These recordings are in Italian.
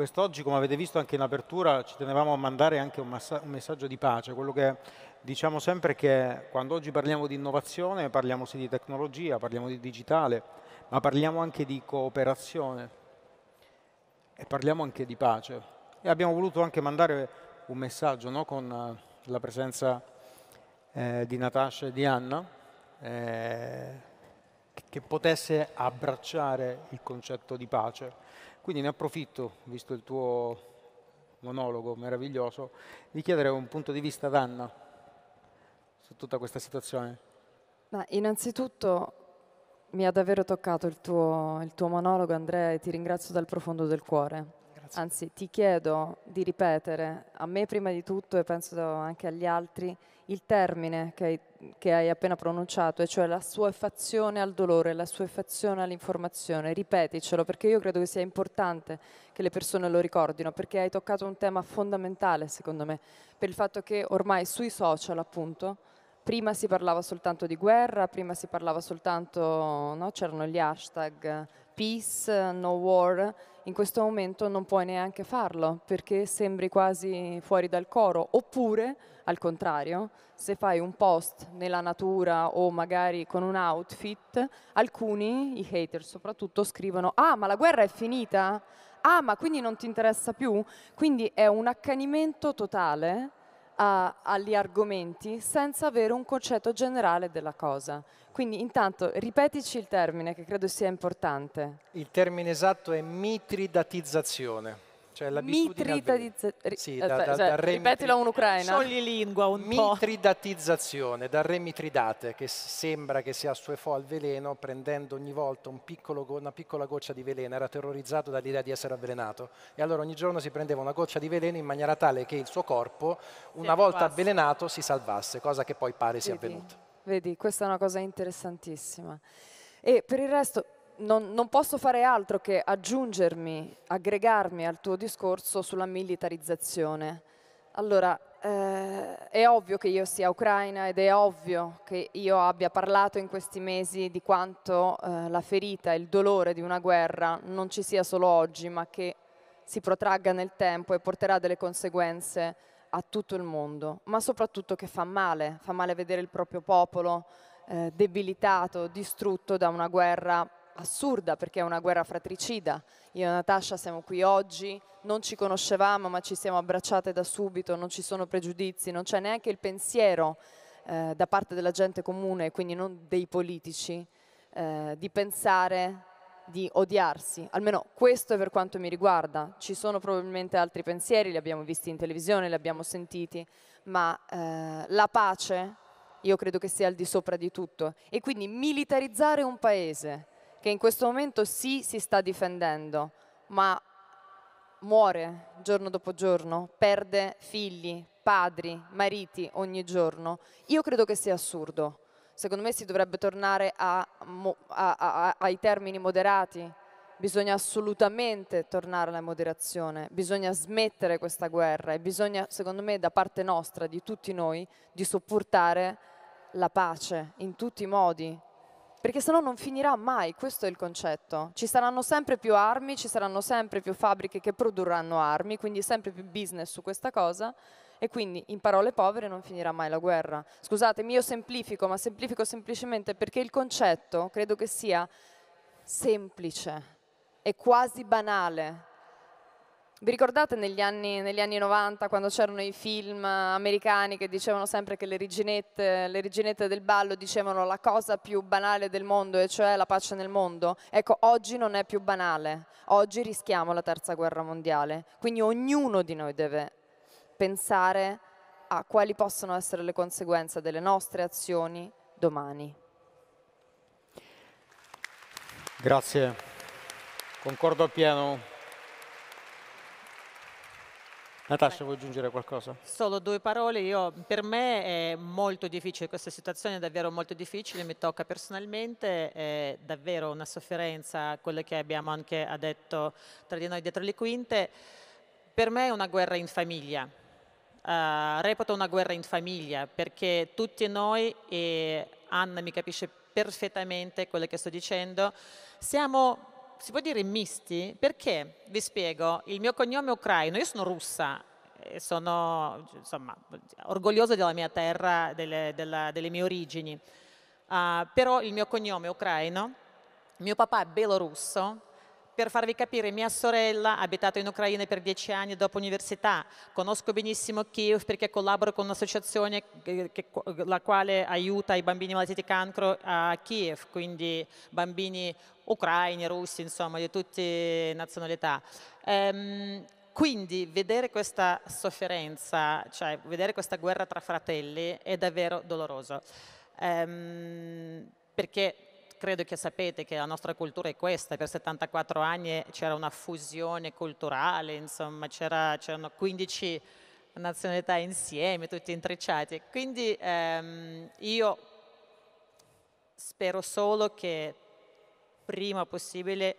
Quest'oggi, come avete visto anche in apertura, ci tenevamo a mandare anche un, un messaggio di pace. Quello che diciamo sempre è che quando oggi parliamo di innovazione, parliamo sì di tecnologia, parliamo di digitale, ma parliamo anche di cooperazione e parliamo anche di pace. E abbiamo voluto anche mandare un messaggio no? con eh, la presenza eh, di Natasha e di Anna, eh, che potesse abbracciare il concetto di pace quindi ne approfitto, visto il tuo monologo meraviglioso, di chiedere un punto di vista ad Anna su tutta questa situazione. Ma innanzitutto mi ha davvero toccato il tuo, il tuo monologo, Andrea, e ti ringrazio dal profondo del cuore. Grazie. Anzi, ti chiedo di ripetere a me prima di tutto e penso anche agli altri il termine che hai, che hai appena pronunciato, e cioè la suefazione al dolore, la suefazione all'informazione. Ripeticelo perché io credo che sia importante che le persone lo ricordino, perché hai toccato un tema fondamentale, secondo me, per il fatto che ormai sui social, appunto, prima si parlava soltanto di guerra, prima si parlava soltanto, no? c'erano gli hashtag eh, peace, no war in questo momento non puoi neanche farlo perché sembri quasi fuori dal coro oppure al contrario se fai un post nella natura o magari con un outfit alcuni, i hater soprattutto, scrivono ah ma la guerra è finita? Ah ma quindi non ti interessa più? Quindi è un accanimento totale a, agli argomenti senza avere un concetto generale della cosa. Quindi intanto ripetici il termine che credo sia importante. Il termine esatto è mitridatizzazione. Cioè Mitridatizzazione. Sì, eh, da, da, cioè, da ripetilo in ucraina. Lingua un Mitridatizzazione, dal re Mitridate, che sembra che sia suo al veleno prendendo ogni volta un piccolo, una piccola goccia di veleno. Era terrorizzato dall'idea di essere avvelenato. E allora ogni giorno si prendeva una goccia di veleno in maniera tale che il suo corpo, una volta avvelenato, si salvasse, cosa che poi pare vedi, sia avvenuta. Vedi, questa è una cosa interessantissima. E per il resto, non, non, posso fare altro che aggiungermi, aggregarmi al tuo discorso sulla militarizzazione. Allora, eh, è ovvio che io sia ucraina ed è ovvio che io abbia parlato in questi mesi di quanto eh, la ferita, il dolore di una guerra non ci sia solo oggi, ma che si protragga nel tempo e porterà delle conseguenze a tutto il mondo, ma soprattutto che fa male, fa male vedere il proprio popolo eh, debilitato, distrutto da una guerra assurda perché è una guerra fratricida. Io e Natascia siamo qui oggi, non ci conoscevamo ma ci siamo abbracciate da subito, non ci sono pregiudizi, non c'è neanche il pensiero eh, da parte della gente comune, quindi non dei politici, eh, di pensare di odiarsi, almeno questo è per quanto mi riguarda. Ci sono probabilmente altri pensieri, li abbiamo visti in televisione, li abbiamo sentiti, ma eh, la pace io credo che sia al di sopra di tutto e quindi militarizzare un paese che in questo momento sì si sta difendendo, ma muore giorno dopo giorno, perde figli, padri, mariti ogni giorno. Io credo che sia assurdo. Secondo me si dovrebbe tornare a, a, a, ai termini moderati. Bisogna assolutamente tornare alla moderazione, bisogna smettere questa guerra e bisogna, secondo me, da parte nostra, di tutti noi, di sopportare la pace in tutti i modi, perché sennò non finirà mai, questo è il concetto. Ci saranno sempre più armi, ci saranno sempre più fabbriche che produrranno armi, quindi sempre più business su questa cosa e quindi in parole povere non finirà mai la guerra. Scusatemi, io semplifico, ma semplifico semplicemente perché il concetto credo che sia semplice e quasi banale vi ricordate negli anni, negli anni 90 quando c'erano i film americani che dicevano sempre che le riginette, le riginette, del ballo dicevano la cosa più banale del mondo e cioè la pace nel mondo? Ecco, oggi non è più banale, oggi rischiamo la terza guerra mondiale, quindi ognuno di noi deve pensare a quali possono essere le conseguenze delle nostre azioni domani. Grazie, concordo appieno Natascia, vuoi aggiungere qualcosa? Solo due parole. Io, per me è molto difficile, questa situazione è davvero molto difficile, mi tocca personalmente, è davvero una sofferenza, quello che abbiamo anche detto tra di noi dietro le quinte. Per me è una guerra in famiglia. Uh, reputo una guerra in famiglia perché tutti noi, e Anna mi capisce perfettamente quello che sto dicendo, siamo si può dire misti perché, vi spiego, il mio cognome è ucraino, io sono russa, e sono insomma, orgogliosa della mia terra, delle, della, delle mie origini, uh, però il mio cognome è ucraino, mio papà è belorusso, per farvi capire, mia sorella ha abitato in Ucraina per dieci anni dopo l'università, conosco benissimo Kiev perché collaboro con un'associazione la quale aiuta i bambini malati di cancro a Kiev, quindi bambini ucraini, russi, insomma, di tutte le nazionalità. Ehm, quindi vedere questa sofferenza, cioè vedere questa guerra tra fratelli è davvero doloroso. Ehm, perché credo che sapete che la nostra cultura è questa, per 74 anni c'era una fusione culturale, insomma c'erano 15 nazionalità insieme, tutti intrecciati. Quindi ehm, io spero solo che prima possibile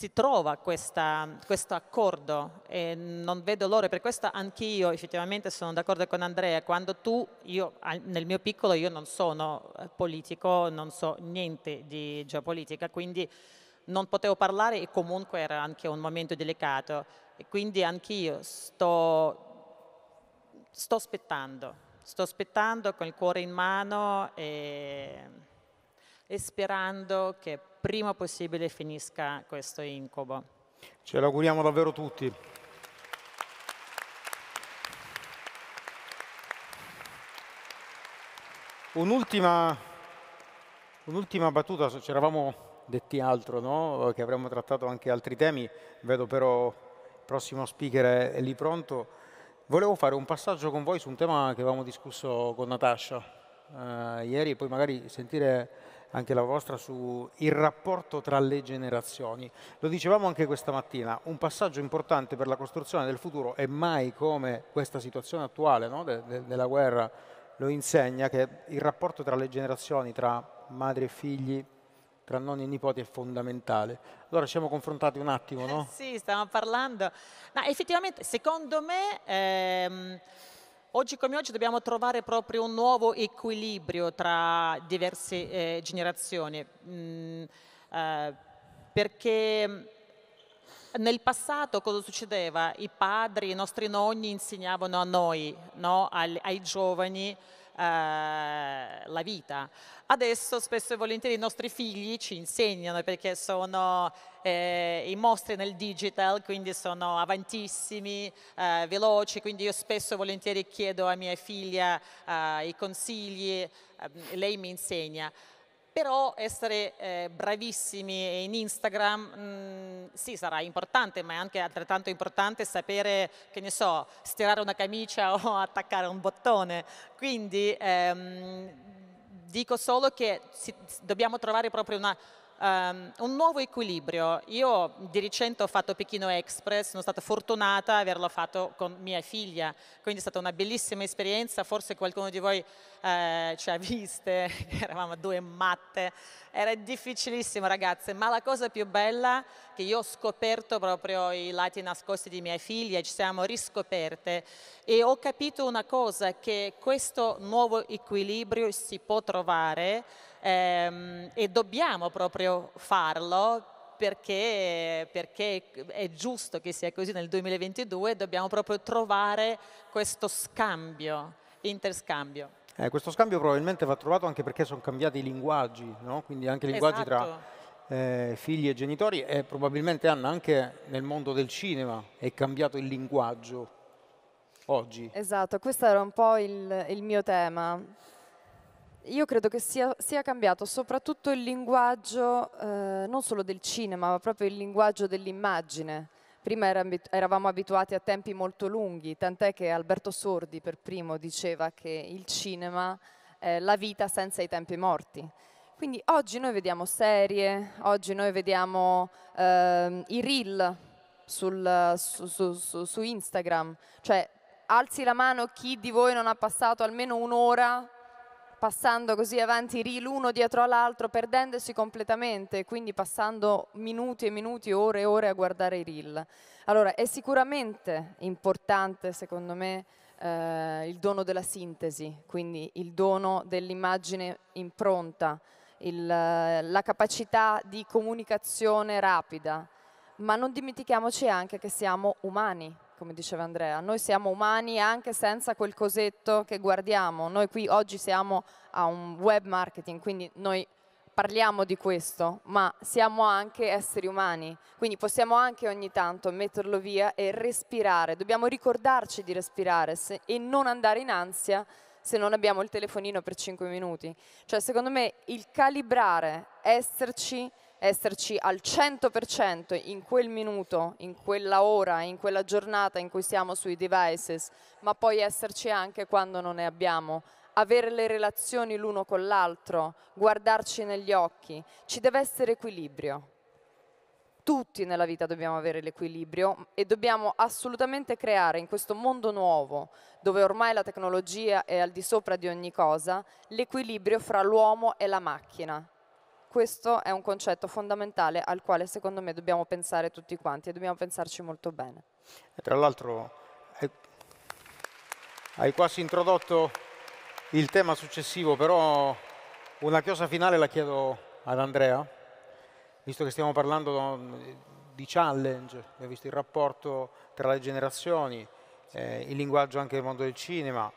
si trova questa, questo accordo e non vedo l'ora, per questo anch'io effettivamente sono d'accordo con Andrea, quando tu, io nel mio piccolo io non sono eh, politico, non so niente di geopolitica, quindi non potevo parlare e comunque era anche un momento delicato e quindi anch'io sto, sto aspettando, sto aspettando con il cuore in mano e, e sperando che prima possibile finisca questo incubo. Ce l'auguriamo davvero tutti. Un'ultima, un'ultima battuta, ci eravamo detti altro, no? che avremmo trattato anche altri temi, vedo però il prossimo speaker è lì pronto. Volevo fare un passaggio con voi su un tema che avevamo discusso con Natascia eh, ieri, poi magari sentire anche la vostra, sul rapporto tra le generazioni. Lo dicevamo anche questa mattina, un passaggio importante per la costruzione del futuro è mai come questa situazione attuale no? de de della guerra lo insegna, che il rapporto tra le generazioni, tra madri e figli, tra nonni e nipoti è fondamentale. Allora ci siamo confrontati un attimo, no? sì, stavamo parlando. Ma effettivamente, secondo me... Ehm Oggi come oggi dobbiamo trovare proprio un nuovo equilibrio tra diverse eh, generazioni, mm, eh, perché mm, nel passato cosa succedeva? I padri, i nostri nonni insegnavano a noi, no? Al, ai giovani, eh, la vita. Adesso spesso e volentieri i nostri figli ci insegnano perché sono eh, i mostri nel digital, quindi sono avantissimi, eh, veloci, quindi io spesso e volentieri chiedo a mia figlia eh, i consigli, ehm, lei mi insegna però essere eh, bravissimi in Instagram mh, mm, sì sarà importante ma è anche altrettanto importante sapere che ne so stirare una camicia o attaccare un bottone quindi ehm, dico solo che si, dobbiamo trovare proprio una Um, un nuovo equilibrio. Io di recente ho fatto Pechino Express, sono stata fortunata ad averlo fatto con mia figlia, quindi è stata una bellissima esperienza, forse qualcuno di voi eh, ci ha viste, eravamo due matte, era difficilissimo ragazze, ma la cosa più bella che io ho scoperto proprio i lati nascosti di mia figlia, ci siamo riscoperte e ho capito una cosa, che questo nuovo equilibrio si può trovare ehm, e dobbiamo proprio farlo perché, perché, è giusto che sia così nel 2022, dobbiamo proprio trovare questo scambio, interscambio. Eh, questo scambio probabilmente va trovato anche perché sono cambiati i linguaggi, no? quindi anche i linguaggi esatto. tra eh, figli e genitori e probabilmente Anna anche nel mondo del cinema è cambiato il linguaggio oggi. Esatto, questo era un po' il, il mio tema io credo che sia, sia, cambiato soprattutto il linguaggio, eh, non solo del cinema, ma proprio il linguaggio dell'immagine. Prima eravamo abituati a tempi molto lunghi, tant'è che Alberto Sordi per primo diceva che il cinema è la vita senza i tempi morti. Quindi oggi noi vediamo serie, oggi noi vediamo eh, i reel sul, su, su, su Instagram, cioè alzi la mano chi di voi non ha passato almeno un'ora passando così avanti reel uno dietro all'altro, perdendosi completamente, quindi passando minuti e minuti, ore e ore a guardare i reel. Allora, è sicuramente importante, secondo me, eh, il dono della sintesi, quindi il dono dell'immagine impronta, il, la capacità di comunicazione rapida, ma non dimentichiamoci anche che siamo umani, come diceva Andrea, noi siamo umani anche senza quel cosetto che guardiamo, noi qui oggi siamo a un web marketing, quindi noi parliamo di questo, ma siamo anche esseri umani, quindi possiamo anche ogni tanto metterlo via e respirare, dobbiamo ricordarci di respirare se, e non andare in ansia se non abbiamo il telefonino per 5 minuti. Cioè, secondo me, il calibrare, esserci, esserci al 100% in quel minuto, in quella ora, in quella giornata in cui siamo sui devices, ma poi esserci anche quando non ne abbiamo, avere le relazioni l'uno con l'altro, guardarci negli occhi, ci deve essere equilibrio. Tutti nella vita dobbiamo avere l'equilibrio e dobbiamo assolutamente creare in questo mondo nuovo, dove ormai la tecnologia è al di sopra di ogni cosa, l'equilibrio fra l'uomo e la macchina, questo è un concetto fondamentale al quale secondo me dobbiamo pensare tutti quanti e dobbiamo pensarci molto bene. Tra l'altro hai quasi introdotto il tema successivo, però una chiosa finale la chiedo ad Andrea, visto che stiamo parlando di challenge, abbiamo visto il rapporto tra le generazioni, eh, il linguaggio anche del mondo del cinema.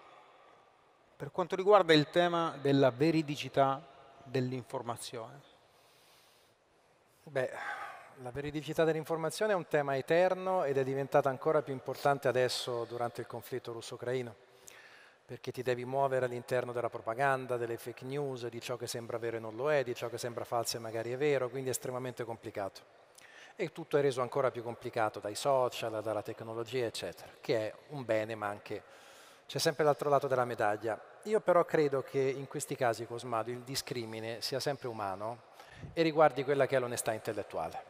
Per quanto riguarda il tema della veridicità dell'informazione, Beh, la veridicità dell'informazione è un tema eterno ed è diventata ancora più importante adesso durante il conflitto russo-ucraino, perché ti devi muovere all'interno della propaganda, delle fake news, di ciò che sembra vero e non lo è, di ciò che sembra falso e magari è vero, quindi è estremamente complicato. E tutto è reso ancora più complicato dai social, dalla tecnologia, eccetera, che è un bene ma anche c'è sempre l'altro lato della medaglia. Io però credo che in questi casi, Cosmado, il discrimine sia sempre umano e riguardi quella che è l'onestà intellettuale.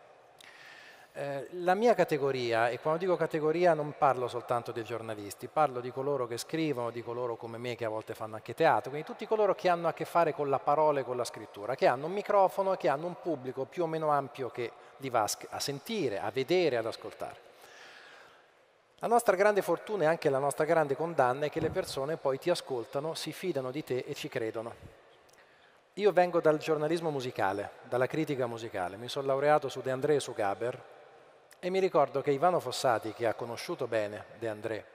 Eh, la mia categoria, e quando dico categoria non parlo soltanto dei giornalisti, parlo di coloro che scrivono, di coloro come me che a volte fanno anche teatro, quindi tutti coloro che hanno a che fare con la parola e con la scrittura, che hanno un microfono e che hanno un pubblico più o meno ampio che li va a sentire, a vedere, ad ascoltare. La nostra grande fortuna e anche la nostra grande condanna è che le persone poi ti ascoltano, si fidano di te e ci credono. Io vengo dal giornalismo musicale, dalla critica musicale, mi sono laureato su De André e su Gaber e mi ricordo che Ivano Fossati, che ha conosciuto bene De André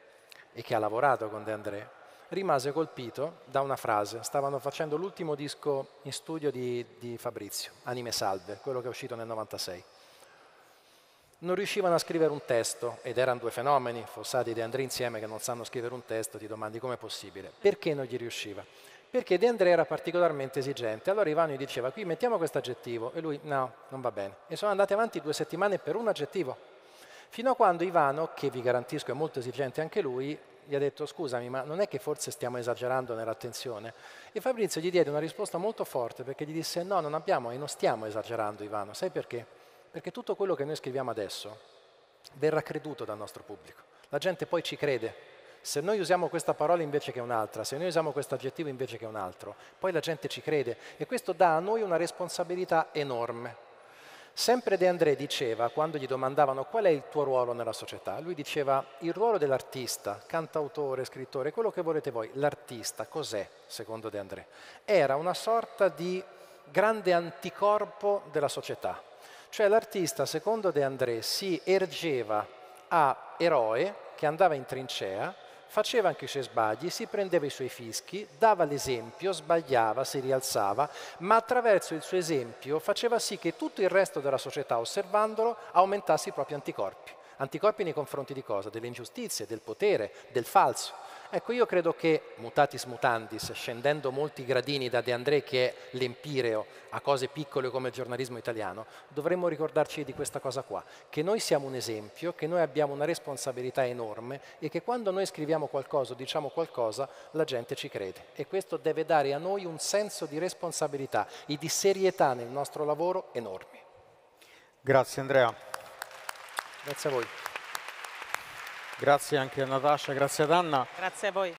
e che ha lavorato con De André, rimase colpito da una frase. Stavano facendo l'ultimo disco in studio di, di Fabrizio, Anime Salve, quello che è uscito nel 96. Non riuscivano a scrivere un testo ed erano due fenomeni, Fossati e De André insieme che non sanno scrivere un testo, ti domandi come è possibile. Perché non gli riusciva? perché De Andrea era particolarmente esigente. Allora Ivano gli diceva, qui mettiamo questo aggettivo, e lui, no, non va bene. E sono andate avanti due settimane per un aggettivo, fino a quando Ivano, che vi garantisco è molto esigente anche lui, gli ha detto, scusami, ma non è che forse stiamo esagerando nell'attenzione? E Fabrizio gli diede una risposta molto forte, perché gli disse, no, non abbiamo e non stiamo esagerando, Ivano. Sai perché? Perché tutto quello che noi scriviamo adesso verrà creduto dal nostro pubblico. La gente poi ci crede se noi usiamo questa parola invece che un'altra, se noi usiamo questo aggettivo invece che un altro, poi la gente ci crede e questo dà a noi una responsabilità enorme. Sempre De André diceva, quando gli domandavano qual è il tuo ruolo nella società, lui diceva il ruolo dell'artista, cantautore, scrittore, quello che volete voi, l'artista cos'è, secondo De André? Era una sorta di grande anticorpo della società. Cioè l'artista, secondo De André, si ergeva a eroe che andava in trincea faceva anche i suoi sbagli, si prendeva i suoi fischi, dava l'esempio, sbagliava, si rialzava, ma attraverso il suo esempio faceva sì che tutto il resto della società, osservandolo, aumentasse i propri anticorpi. Anticorpi nei confronti di cosa? Delle ingiustizie, del potere, del falso. Ecco, io credo che mutatis mutandis, scendendo molti gradini da De André che è l'empireo a cose piccole come il giornalismo italiano, dovremmo ricordarci di questa cosa qua, che noi siamo un esempio, che noi abbiamo una responsabilità enorme e che quando noi scriviamo qualcosa o diciamo qualcosa la gente ci crede e questo deve dare a noi un senso di responsabilità e di serietà nel nostro lavoro enorme. Grazie Andrea. Grazie a voi. Grazie anche a Natascia, grazie ad Anna. Grazie a voi.